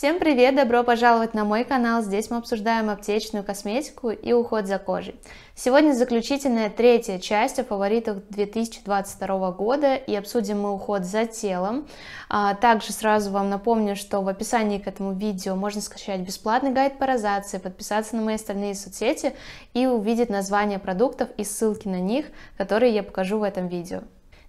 Всем привет! Добро пожаловать на мой канал. Здесь мы обсуждаем аптечную косметику и уход за кожей. Сегодня заключительная третья часть о фаворитах 2022 года и обсудим мы уход за телом. А, также сразу вам напомню, что в описании к этому видео можно скачать бесплатный гайд по розации, подписаться на мои остальные соцсети и увидеть название продуктов и ссылки на них, которые я покажу в этом видео.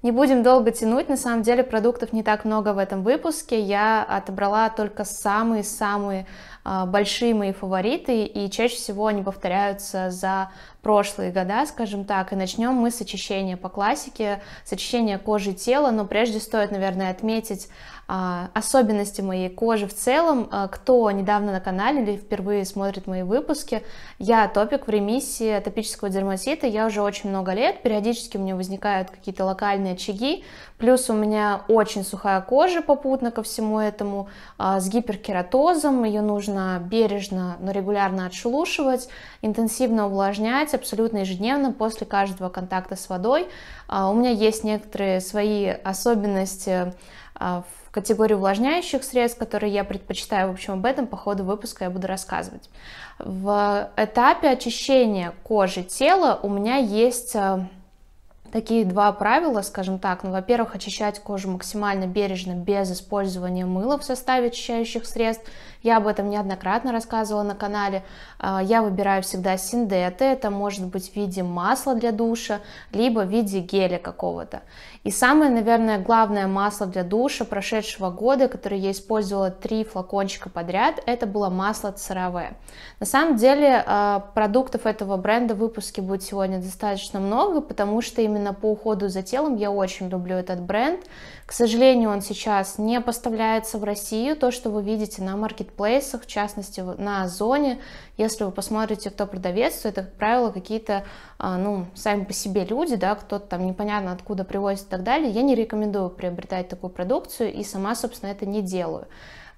Не будем долго тянуть, на самом деле продуктов не так много в этом выпуске, я отобрала только самые-самые а, большие мои фавориты, и чаще всего они повторяются за прошлые года, скажем так, и начнем мы с очищения по классике, с очищения кожи тела, но прежде стоит, наверное, отметить а, особенности моей кожи в целом. А, кто недавно на канале или впервые смотрит мои выпуски, я топик в ремиссии атопического дерматита, я уже очень много лет, периодически у меня возникают какие-то локальные очаги, плюс у меня очень сухая кожа попутно ко всему этому, а, с гиперкератозом, ее нужно бережно, но регулярно отшелушивать, интенсивно увлажнять, меняется абсолютно ежедневно после каждого контакта с водой. А, у меня есть некоторые свои особенности а, в категории увлажняющих средств, которые я предпочитаю. В общем, об этом по ходу выпуска я буду рассказывать. В этапе очищения кожи тела у меня есть а, такие два правила, скажем так. Ну, во-первых, очищать кожу максимально бережно, без использования мыла в составе очищающих средств – я об этом неоднократно рассказывала на канале. А, я выбираю всегда синдеты. Это может быть в виде масла для душа, либо в виде геля какого-то. И самое, наверное, главное масло для душа прошедшего года, которое я использовала три флакончика подряд, это было масло ЦРВ. На самом деле а, продуктов этого бренда в выпуске будет сегодня достаточно много, потому что именно по уходу за телом я очень люблю этот бренд. К сожалению, он сейчас не поставляется в Россию. То, что вы видите на маркетплейсах, в частности на Озоне, если вы посмотрите, кто продавец, то это, как правило, какие-то, а, ну, сами по себе люди, да, кто-то там непонятно откуда привозит и так далее. Я не рекомендую приобретать такую продукцию и сама, собственно, это не делаю.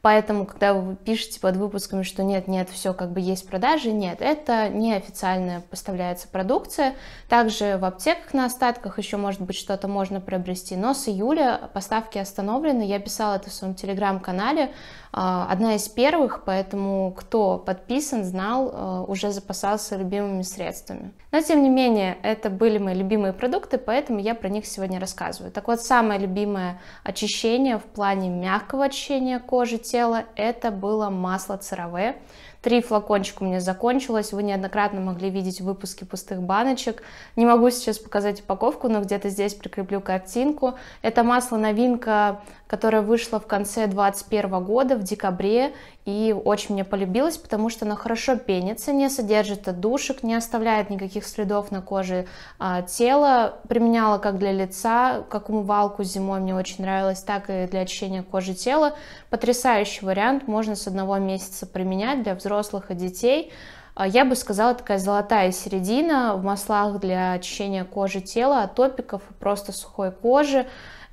Поэтому, когда вы пишете под выпусками, что нет, нет, все как бы есть продажи, нет, это неофициально поставляется продукция. Также в аптеках на остатках еще, может быть, что-то можно приобрести. Но с июля поставки остановлены. Я писала это в своем телеграм-канале. А, одна из первых, поэтому кто подписан, знал, а, уже запасался любимыми средствами. Но тем не менее, это были мои любимые продукты, поэтому я про них сегодня рассказываю. Так вот, самое любимое очищение в плане мягкого очищения кожи тела, это было масло CeraVe. Три флакончика у меня закончилось, вы неоднократно могли видеть выпуски пустых баночек. Не могу сейчас показать упаковку, но где-то здесь прикреплю картинку. Это масло новинка которая вышла в конце 2021 года, в декабре, и очень мне полюбилась, потому что она хорошо пенится, не содержит отдушек, не оставляет никаких следов на коже а, тела, применяла как для лица, как умывалку зимой мне очень нравилось, так и для очищения кожи тела. Потрясающий вариант, можно с одного месяца применять для взрослых и детей. А, я бы сказала, такая золотая середина в маслах для очищения кожи тела от топиков и просто сухой кожи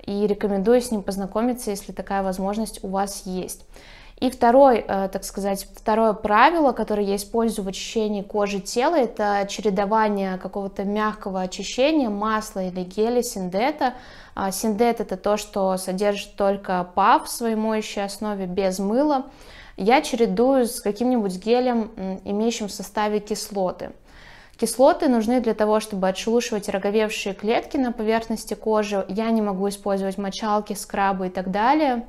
и рекомендую с ним познакомиться, если такая возможность у вас есть. И второй, э, так сказать, второе правило, которое я использую в очищении кожи тела, это чередование какого-то мягкого очищения масла или геля синдета. А, синдет это то, что содержит только ПАВ в своей моющей основе без мыла. Я чередую с каким-нибудь гелем, имеющим в составе кислоты. Кислоты нужны для того, чтобы отшелушивать роговевшие клетки на поверхности кожи. Я не могу использовать мочалки, скрабы и так далее,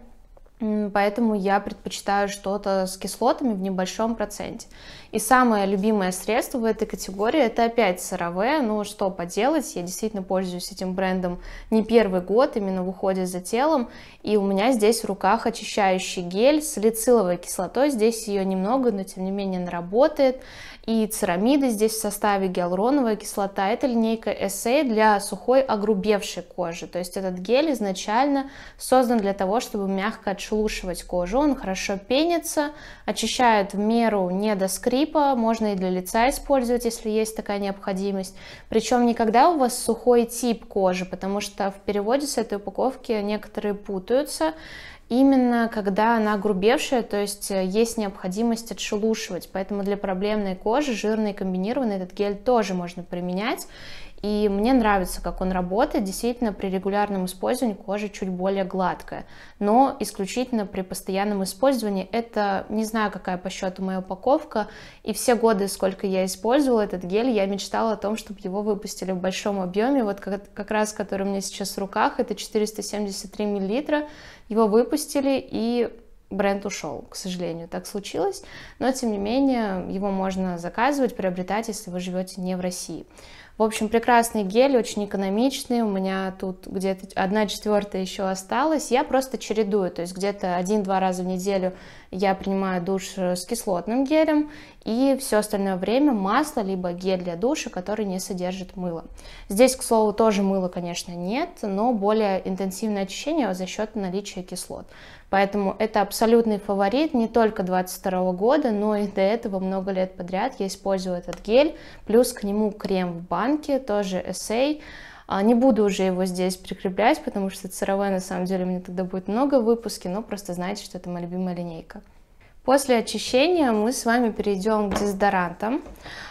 поэтому я предпочитаю что-то с кислотами в небольшом проценте. И самое любимое средство в этой категории это опять CeraVe, ну что поделать, я действительно пользуюсь этим брендом не первый год, именно в уходе за телом, и у меня здесь в руках очищающий гель с салициловой кислотой, здесь ее немного, но тем не менее она работает, и церамиды здесь в составе гиалуроновая кислота, это линейка Essay для сухой огрубевшей кожи, то есть этот гель изначально создан для того, чтобы мягко отшелушивать кожу, он хорошо пенится, очищает в меру не до скрип, липа, можно и для лица использовать, если есть такая необходимость. Причем никогда у вас сухой тип кожи, потому что в переводе с этой упаковки некоторые путаются, именно когда она грубевшая, то есть э, есть необходимость отшелушивать, поэтому для проблемной кожи жирный комбинированный этот гель тоже можно применять, и мне нравится, как он работает. Действительно, при регулярном использовании кожа чуть более гладкая. Но исключительно при постоянном использовании. Это, не знаю, какая по счету моя упаковка. И все годы, сколько я использовала этот гель, я мечтала о том, чтобы его выпустили в большом объеме. Вот как, как раз, который у меня сейчас в руках, это 473 миллилитра. Его выпустили, и бренд ушел, к сожалению, так случилось, но тем не менее его можно заказывать, приобретать, если вы живете не в России. В общем, прекрасный гель, очень экономичный. У меня тут где-то одна четвертая еще осталась. Я просто чередую, то есть где-то один-два раза в неделю я принимаю душ э, с кислотным гелем и все остальное время масло, либо гель для душа, который не содержит мыла. Здесь, к слову, тоже мыла, конечно, нет, но более интенсивное очищение за счет наличия кислот. Поэтому это абсолютный фаворит не только 22 года, но и до этого много лет подряд я использую этот гель, плюс к нему крем в банке, тоже Essay, а, не буду уже его здесь прикреплять, потому что ЦРВ на самом деле у меня тогда будет много в выпуске, но просто знайте, что это моя любимая линейка. После очищения мы с вами перейдем к дезодорантам.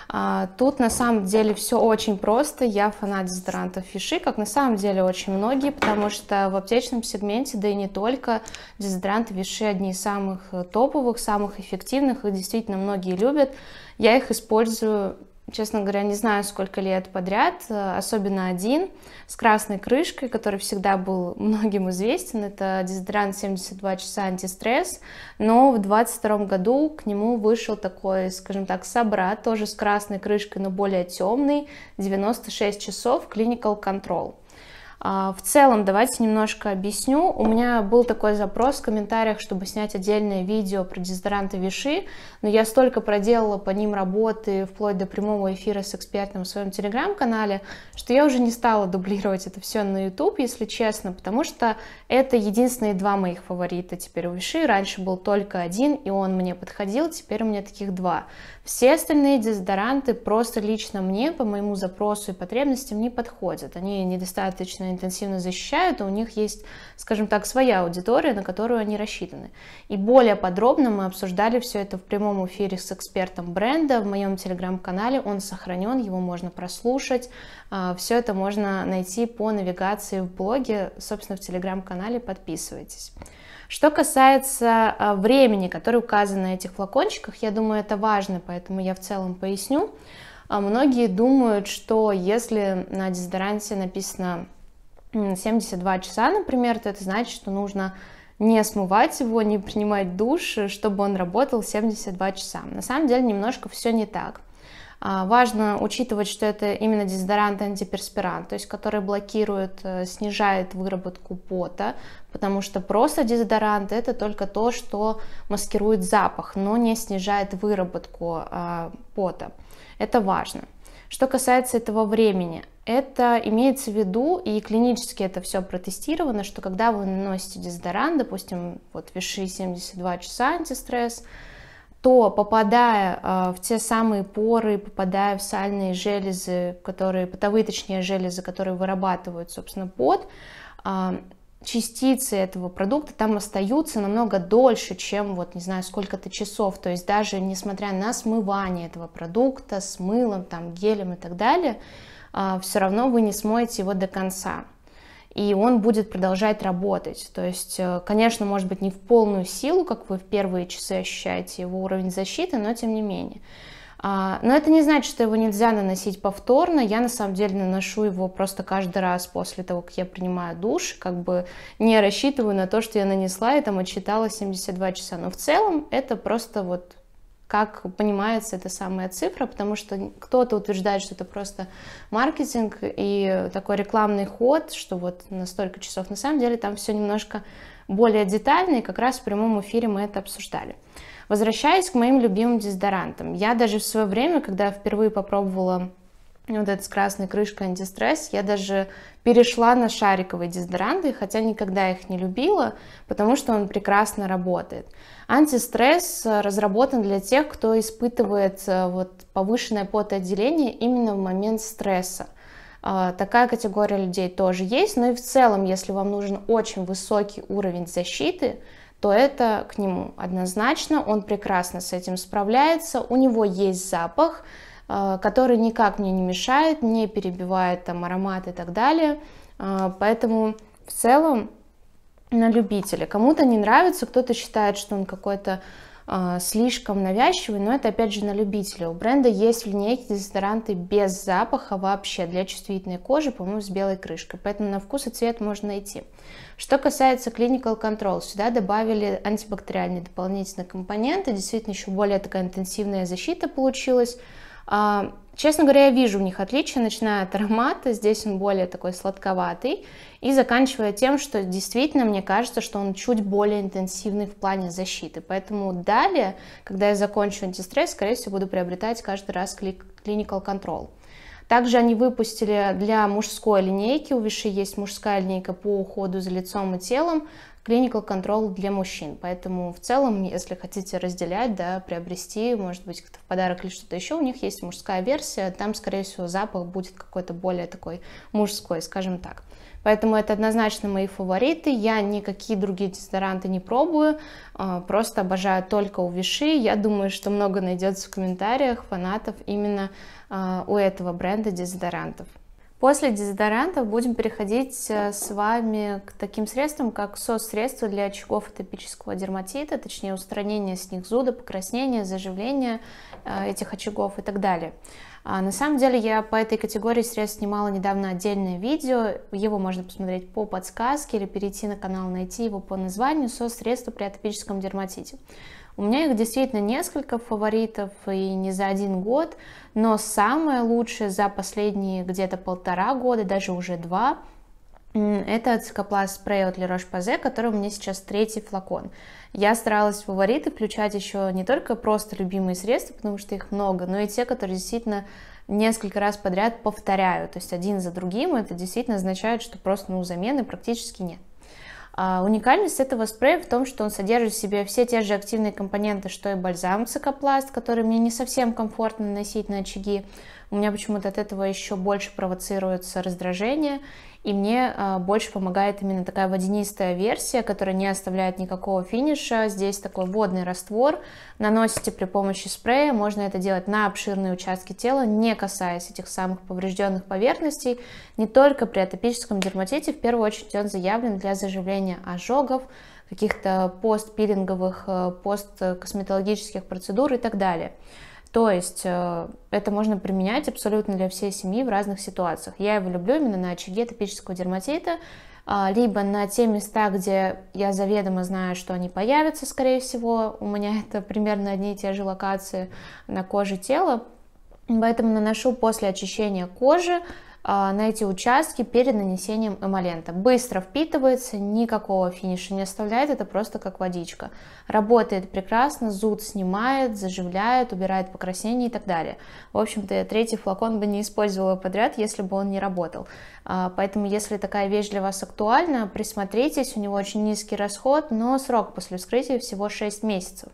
А, тут на самом деле все очень просто. Я фанат дезодорантов Фиши, как на самом деле очень многие, потому что в аптечном сегменте, да и не только, дезодоранты Фиши одни из самых э, топовых, самых эффективных. Их действительно многие любят. Я их использую честно говоря, не знаю, сколько лет подряд, э, особенно один, с красной крышкой, который всегда был многим известен. Это дезодорант 72 часа антистресс. Но в 22 году к нему вышел такой, скажем так, собрат, тоже с красной крышкой, но более темный, 96 часов Clinical Control. А, в целом, давайте немножко объясню. У меня был такой запрос в комментариях, чтобы снять отдельное видео про дезодоранты Виши, но я столько проделала по ним работы, вплоть до прямого эфира с экспертом в своем телеграм-канале, что я уже не стала дублировать это все на YouTube, если честно, потому что это единственные два моих фаворита теперь у Виши. Раньше был только один, и он мне подходил, теперь у меня таких два. Все остальные дезодоранты просто лично мне, по моему запросу и потребностям не подходят. Они недостаточно интенсивно защищают, у них есть, скажем так, своя аудитория, на которую они рассчитаны. И более подробно мы обсуждали все это в прямом эфире с экспертом бренда в моем телеграм-канале, он сохранен, его можно прослушать, а, все это можно найти по навигации в блоге, собственно, в телеграм-канале, подписывайтесь. Что касается а, времени, которое указано на этих флакончиках, я думаю, это важно, поэтому я в целом поясню. А, многие думают, что если на дезодоранте написано 72 часа, например, то это значит, что нужно не смывать его, не принимать душ, чтобы он работал 72 часа. На самом деле немножко все не так. А, важно учитывать, что это именно дезодорант антиперспирант, то есть который блокирует, э, снижает выработку пота, потому что просто дезодорант это только то, что маскирует запах, но не снижает выработку а, пота. Это важно. Что касается этого времени, это имеется в виду, и клинически это все протестировано, что когда вы наносите дезодорант, допустим, вот Виши 72 часа антистресс, то попадая а, в те самые поры, попадая в сальные железы, которые, потовыточные железы, которые вырабатывают, собственно, пот, а, частицы этого продукта там остаются намного дольше, чем вот не знаю сколько-то часов. То есть даже несмотря на смывание этого продукта с мылом, там, гелем и так далее, а, все равно вы не смоете его до конца. И он будет продолжать работать. То есть, э, конечно, может быть, не в полную силу, как вы в первые часы ощущаете его уровень защиты, но тем не менее. А, но это не значит, что его нельзя наносить повторно. Я на самом деле наношу его просто каждый раз после того, как я принимаю душ, как бы не рассчитываю на то, что я нанесла и там отчитала 72 часа. Но в целом это просто вот как понимается эта самая цифра, потому что кто-то утверждает, что это просто маркетинг и такой рекламный ход, что вот на столько часов. На самом деле там все немножко более детально, и как раз в прямом эфире мы это обсуждали. Возвращаясь к моим любимым дезодорантам, я даже в свое время, когда впервые попробовала вот этот с красной крышкой антистресс, я даже перешла на шариковые дезодоранты, хотя никогда их не любила, потому что он прекрасно работает. Антистресс э, разработан для тех, кто испытывает э, вот повышенное потоотделение именно в момент стресса. Э, такая категория людей тоже есть, но и в целом, если вам нужен очень высокий уровень защиты, то это к нему однозначно, он прекрасно с этим справляется, у него есть запах, а, который никак мне не мешает, не перебивает там аромат и так далее. А, поэтому в целом на любителя. Кому-то не нравится, кто-то считает, что он какой-то а, слишком навязчивый, но это опять же на любителя. У бренда есть в линейке дезодоранты без запаха вообще для чувствительной кожи, по-моему, с белой крышкой, поэтому на вкус и цвет можно найти. Что касается Clinical Control, сюда добавили антибактериальные дополнительные компоненты, действительно еще более такая интенсивная защита получилась, а, честно говоря, я вижу в них отличия, начиная от аромата, здесь он более такой сладковатый, и заканчивая тем, что действительно мне кажется, что он чуть более интенсивный в плане защиты. Поэтому далее, когда я закончу антистресс, скорее всего, буду приобретать каждый раз Clinical Control. Также они выпустили для мужской линейки, у Виши есть мужская линейка по уходу за лицом и телом, clinical control для мужчин. Поэтому в целом, если хотите разделять, да, приобрести, может быть, как-то в подарок или что-то еще, у них есть мужская версия, там, скорее всего, запах будет какой-то более такой мужской, скажем так. Поэтому это однозначно мои фавориты. Я никакие другие дезодоранты не пробую, а, просто обожаю только у Виши. Я думаю, что много найдется в комментариях фанатов именно а, у этого бренда дезодорантов. После дезодорантов будем переходить э, с вами к таким средствам, как соцсредства для очагов атопического дерматита, точнее устранение с них зуда, покраснения, заживления э, этих очагов и так далее. А, на самом деле я по этой категории средств снимала недавно отдельное видео, его можно посмотреть по подсказке или перейти на канал, найти его по названию со средства при атопическом дерматите. У меня их действительно несколько фаворитов и не за один год, но самое лучшее за последние где-то полтора года, даже уже два, это циклопласт спрей от La roche который у меня сейчас третий флакон. Я старалась в фавориты включать еще не только просто любимые средства, потому что их много, но и те, которые действительно несколько раз подряд повторяю, то есть один за другим, это действительно означает, что просто ну, замены практически нет. А уникальность этого спрея в том, что он содержит в себе все те же активные компоненты, что и бальзам цикопласт, который мне не совсем комфортно наносить на очаги. У меня почему-то от этого еще больше провоцируется раздражение и мне а, больше помогает именно такая водянистая версия, которая не оставляет никакого финиша, здесь такой водный раствор, наносите при помощи спрея, можно это делать на обширные участки тела, не касаясь этих самых поврежденных поверхностей, не только при атопическом дерматите, в первую очередь он заявлен для заживления ожогов, каких-то постпилинговых, э, посткосметологических процедур и так далее. То есть э, это можно применять абсолютно для всей семьи в разных ситуациях. Я его люблю именно на очаге топического дерматита, а, либо на те места, где я заведомо знаю, что они появятся, скорее всего. У меня это примерно одни и те же локации на коже тела. Поэтому наношу после очищения кожи, а, на эти участки перед нанесением эмолента. Быстро впитывается, никакого финиша не оставляет, это просто как водичка. Работает прекрасно, зуд снимает, заживляет, убирает покраснение и так далее. В общем-то, я третий флакон бы не использовала подряд, если бы он не работал. А, поэтому, если такая вещь для вас актуальна, присмотритесь, у него очень низкий расход, но срок после вскрытия всего 6 месяцев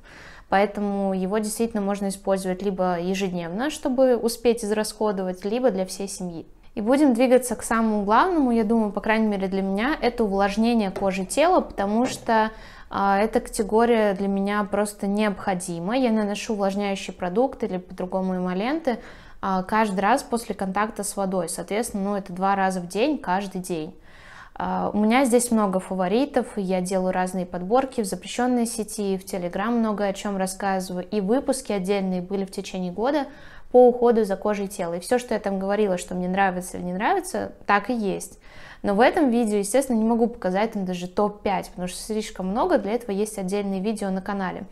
поэтому его действительно можно использовать либо ежедневно, чтобы успеть израсходовать, либо для всей семьи. И будем двигаться к самому главному, я думаю, по крайней мере для меня, это увлажнение кожи тела, потому что э, эта категория для меня просто необходима. Я наношу увлажняющий продукт или по-другому эмоленты э, каждый раз после контакта с водой. Соответственно, ну, это два раза в день, каждый день. А, у меня здесь много фаворитов, я делаю разные подборки в запрещенной сети, в Телеграм много о чем рассказываю, и выпуски отдельные были в течение года по уходу за кожей тела. И все, что я там говорила, что мне нравится или не нравится, так и есть. Но в этом видео, естественно, не могу показать там даже топ-5, потому что слишком много, для этого есть отдельные видео на канале.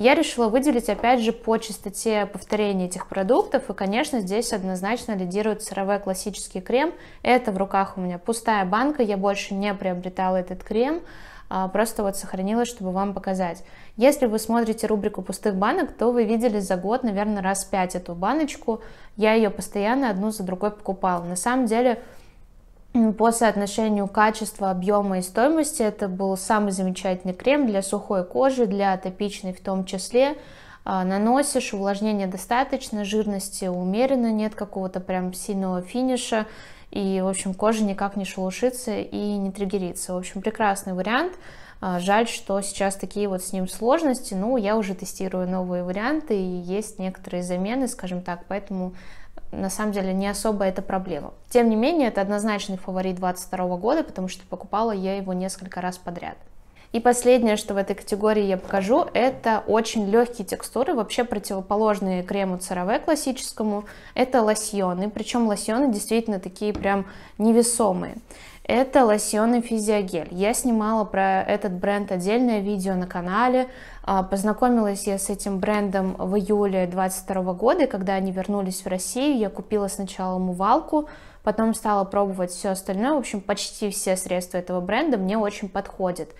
Я решила выделить, опять же, по частоте повторения этих продуктов. И, конечно, здесь однозначно лидирует сыровой классический крем. Это в руках у меня пустая банка, я больше не приобретала этот крем а просто вот сохранила, чтобы вам показать. Если вы смотрите рубрику пустых банок, то вы видели за год, наверное, раз пять эту баночку. Я ее постоянно одну за другой покупала. На самом деле по соотношению качества, объема и стоимости. Это был самый замечательный крем для сухой кожи, для атопичной в том числе. А, наносишь, увлажнения достаточно, жирности умеренно, нет какого-то прям сильного финиша. И, в общем, кожа никак не шелушится и не триггерится. В общем, прекрасный вариант. А, жаль, что сейчас такие вот с ним сложности, Ну, я уже тестирую новые варианты и есть некоторые замены, скажем так, поэтому на самом деле не особо это проблема. Тем не менее, это однозначный фаворит 2022 года, потому что покупала я его несколько раз подряд. И последнее, что в этой категории я покажу, это очень легкие текстуры, вообще противоположные крему CeraVe классическому. Это лосьоны, причем лосьоны действительно такие прям невесомые. Это лосьон и физиогель. Я снимала про этот бренд отдельное видео на канале. А, познакомилась я с этим брендом в июле 22 года, когда они вернулись в Россию, я купила сначала умывалку, потом стала пробовать все остальное. В общем, почти все средства этого бренда мне очень подходят.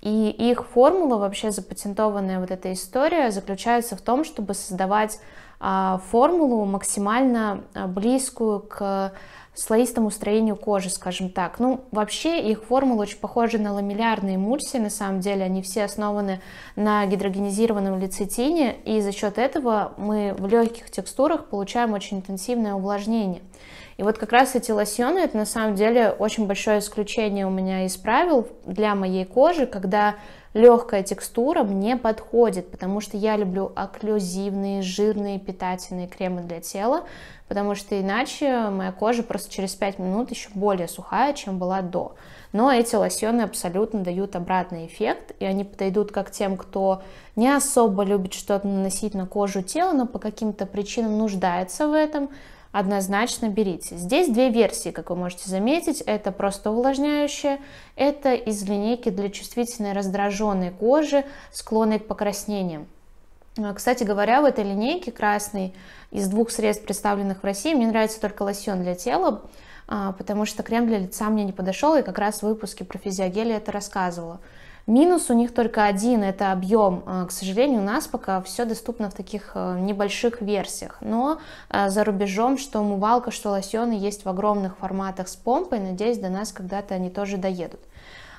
И их формула, вообще запатентованная вот эта история, заключается в том, чтобы создавать а, формулу максимально а, близкую к слоистому строению кожи, скажем так. Ну, вообще их формула очень похожа на ламеллярные эмульсии, на самом деле они все основаны на гидрогенизированном лецитине, и за счет этого мы в легких текстурах получаем очень интенсивное увлажнение. И вот как раз эти лосьоны, это на самом деле очень большое исключение у меня из правил для моей кожи, когда легкая текстура мне подходит, потому что я люблю окклюзивные, жирные, питательные кремы для тела, потому что иначе моя кожа просто через 5 минут еще более сухая, чем была до. Но эти лосьоны абсолютно дают обратный эффект, и они подойдут как тем, кто не особо любит что-то наносить на кожу тела, но по каким-то причинам нуждается в этом – однозначно берите. Здесь две версии, как вы можете заметить. Это просто увлажняющее, это из линейки для чувствительной раздраженной кожи, склонной к покраснениям. А, кстати говоря, в этой линейке красный из двух средств, представленных в России, мне нравится только лосьон для тела, а, потому что крем для лица мне не подошел, и как раз в выпуске про физиогели это рассказывала. Минус у них только один, это объем. А, к сожалению, у нас пока все доступно в таких э, небольших версиях, но э, за рубежом что умывалка, что лосьоны есть в огромных форматах с помпой, надеюсь, до нас когда-то они тоже доедут.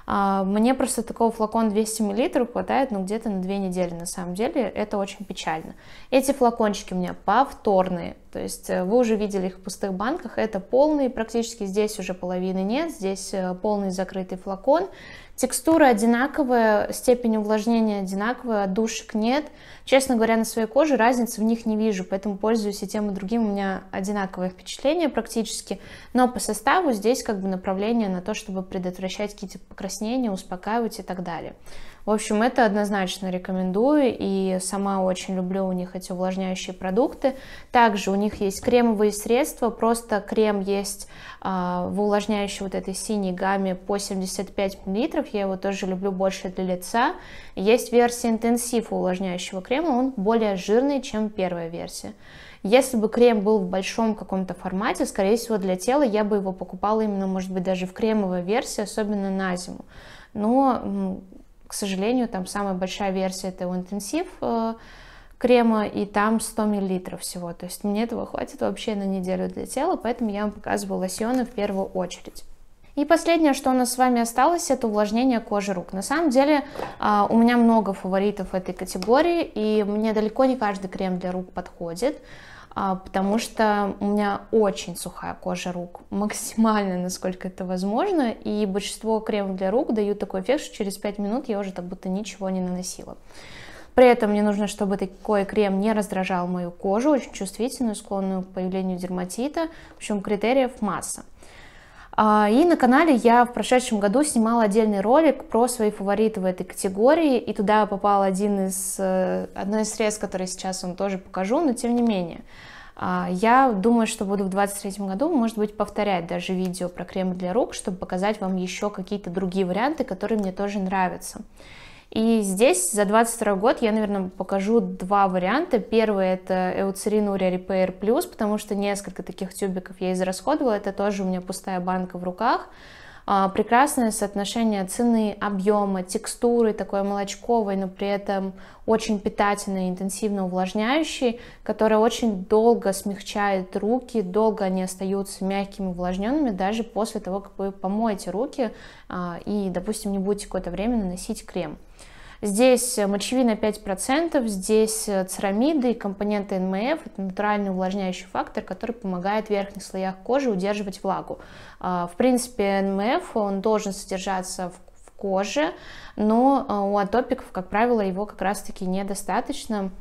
А, мне просто такого флакон 200 мл хватает, ну, где-то на 2 недели, на самом деле, это очень печально. Эти флакончики у меня повторные, то есть э, вы уже видели их в пустых банках, это полные, практически здесь уже половины нет, здесь э, полный закрытый флакон. Текстура одинаковая, степень увлажнения одинаковая, душек нет. Честно говоря, на своей коже разницы в них не вижу, поэтому пользуюсь и тем, и другим. У меня одинаковое впечатление практически. Но по составу здесь как бы направление на то, чтобы предотвращать какие-то покраснения, успокаивать и так далее. В общем, это однозначно рекомендую, и сама очень люблю у них эти увлажняющие продукты. Также у них есть кремовые средства, просто крем есть э, в увлажняющей вот этой синей гамме по 75 мл, я его тоже люблю больше для лица. Есть версия интенсив увлажняющего крема, он более жирный, чем первая версия. Если бы крем был в большом каком-то формате, скорее всего, для тела я бы его покупала именно, может быть, даже в кремовой версии, особенно на зиму. Но сожалению, там самая большая версия это интенсив э, крема, и там 100 мл всего. То есть мне этого хватит вообще на неделю для тела, поэтому я вам показываю лосьоны в первую очередь. И последнее, что у нас с вами осталось, это увлажнение кожи рук. На самом деле а, у меня много фаворитов этой категории, и мне далеко не каждый крем для рук подходит. А, потому что у меня очень сухая кожа рук, максимально, насколько это возможно, и большинство кремов для рук дают такой эффект, что через 5 минут я уже так будто ничего не наносила. При этом мне нужно, чтобы такой крем не раздражал мою кожу, очень чувствительную, склонную к появлению дерматита. В общем, критериев масса. А, и на канале я в прошедшем году снимала отдельный ролик про свои фавориты в этой категории, и туда попал один из, э, одно из средств, которые сейчас вам тоже покажу, но тем не менее. А, я думаю, что буду в 2023 году, может быть, повторять даже видео про крем для рук, чтобы показать вам еще какие-то другие варианты, которые мне тоже нравятся. И здесь за 22 год я, наверное, покажу два варианта. Первый — это Eucerin Urea Repair Plus, потому что несколько таких тюбиков я израсходовала. Это тоже у меня пустая банка в руках. А, прекрасное соотношение цены, объема, текстуры, такой молочковой, но при этом очень питательный, интенсивно увлажняющий, который очень долго смягчает руки, долго они остаются мягкими, увлажненными, даже после того, как вы помоете руки а, и, допустим, не будете какое-то время наносить крем. Здесь э, мочевина 5%, здесь э, церамиды и компоненты НМФ, это натуральный увлажняющий фактор, который помогает в верхних слоях кожи удерживать влагу. А, в принципе, НМФ, он должен содержаться в коже, но а, у атопиков, как правило, его как раз-таки недостаточно,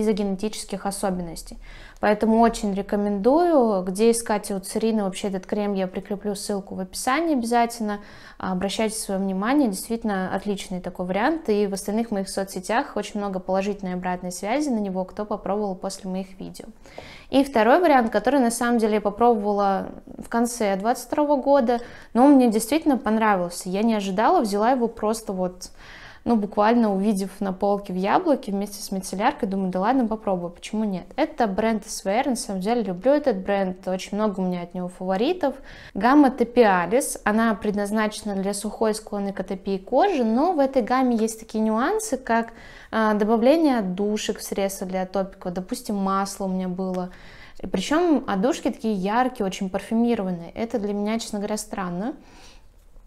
из-за генетических особенностей. Поэтому очень рекомендую, где искать луцерины, вообще этот крем, я прикреплю ссылку в описании обязательно, а, обращайте свое внимание, действительно отличный такой вариант, и в остальных моих соцсетях очень много положительной обратной связи на него, кто попробовал после моих видео. И второй вариант, который на самом деле я попробовала в конце 22 года, но он мне действительно понравился, я не ожидала, взяла его просто вот ну, буквально увидев на полке в яблоке вместе с мицелляркой, думаю, да ладно, попробую, почему нет. Это бренд СВР, на самом деле люблю этот бренд, очень много у меня от него фаворитов. Гамма Топиалис, она предназначена для сухой склонной к атопии кожи, но в этой гамме есть такие нюансы, как а, добавление отдушек в средства для атопика, допустим, масло у меня было, и причем отдушки такие яркие, очень парфюмированные. Это для меня, честно говоря, странно.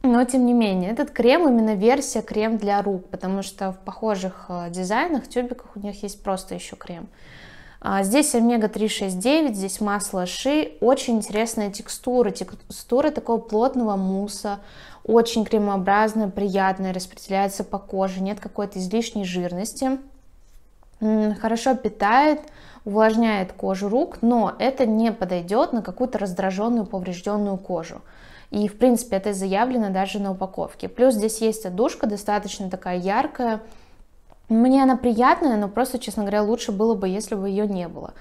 Но, тем не менее, этот крем именно версия крем для рук, потому что в похожих э, дизайнах, тюбиках у них есть просто еще крем. А, здесь омега-369, здесь масло ши, очень интересная текстура, текстура такого плотного мусса, очень кремообразная, приятная, распределяется по коже, нет какой-то излишней жирности, хорошо питает, увлажняет кожу рук, но это не подойдет на какую-то раздраженную, поврежденную кожу. И, в принципе, это заявлено даже на упаковке. Плюс здесь есть одушка достаточно такая яркая. Мне она приятная, но просто, честно говоря, лучше было бы, если бы ее не было.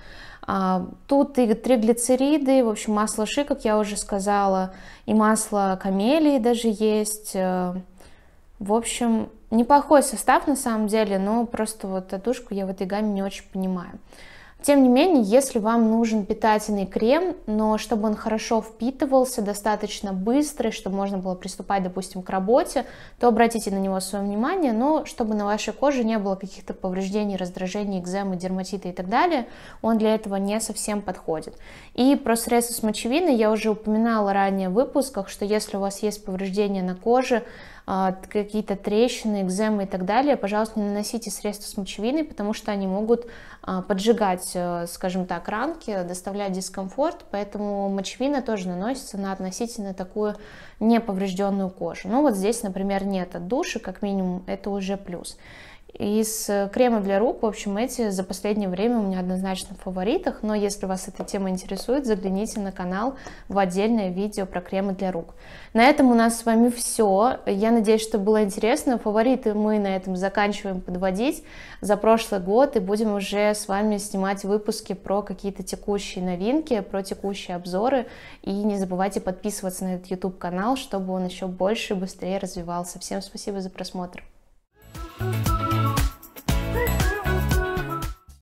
А, тут и триглицериды, в общем, масло ши, как я уже сказала, и масло камелии даже есть. Э, в общем, неплохой состав на самом деле, но просто вот одушку я в этой гамме не очень понимаю. Тем не менее, если вам нужен питательный крем, но чтобы он хорошо впитывался, достаточно быстро, чтобы можно было приступать, допустим, к работе, то обратите на него свое внимание, но чтобы на вашей коже не было каких-то повреждений, раздражений, экземы, дерматита и так далее, он для этого не совсем подходит. И про средства с мочевиной я уже упоминала ранее в выпусках, что если у вас есть повреждения на коже, а, какие-то трещины, экземы и так далее, пожалуйста, не наносите средства с мочевиной, потому что они могут а, поджигать, э, скажем так, ранки, доставлять дискомфорт, поэтому мочевина тоже наносится на относительно такую неповрежденную кожу. Ну вот здесь, например, нет отдуши, как минимум, это уже плюс. Из э, крема для рук, в общем, эти за последнее время у меня однозначно в фаворитах, но если вас эта тема интересует, загляните на канал в отдельное видео про кремы для рук. На этом у нас с вами все. Я надеюсь, что было интересно. Фавориты мы на этом заканчиваем подводить за прошлый год и будем уже с вами снимать выпуски про какие-то текущие новинки, про текущие обзоры. И не забывайте подписываться на этот YouTube канал, чтобы он еще больше и быстрее развивался. Всем спасибо за просмотр. Thank you